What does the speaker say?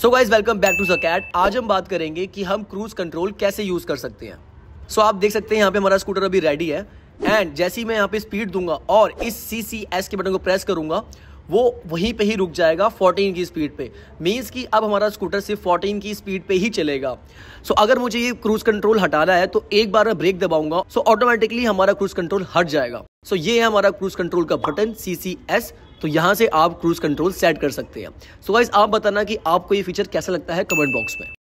so guys welcome back to CAT आज हम बात करेंगे कि हम क्रूज कंट्रोल कैसे यूज कर सकते हैं सो so, आप देख सकते हैं यहाँ पे हमारा स्कूटर अभी रेडी है एंड जैसे ही मैं यहाँ पे स्पीड दूंगा और इस सी सी एस के बटन को प्रेस करूंगा वो वहीं पे ही रुक जाएगा 14 की स्पीड पे मीन्स कि अब हमारा स्कूटर सिर्फ 14 की स्पीड पे ही चलेगा सो so, अगर मुझे ये क्रूज कंट्रोल हटाना है तो एक बार मैं ब्रेक दबाऊंगा सो so, ऑटोमेटिकली हमारा क्रूज कंट्रोल हट जाएगा सो so, ये है हमारा क्रूज कंट्रोल का बटन सी सी एस तो यहाँ से आप क्रूज कंट्रोल सेट कर सकते हैं सो so, गाइज आप बताना कि आपको ये फीचर कैसा लगता है कमेंट बॉक्स में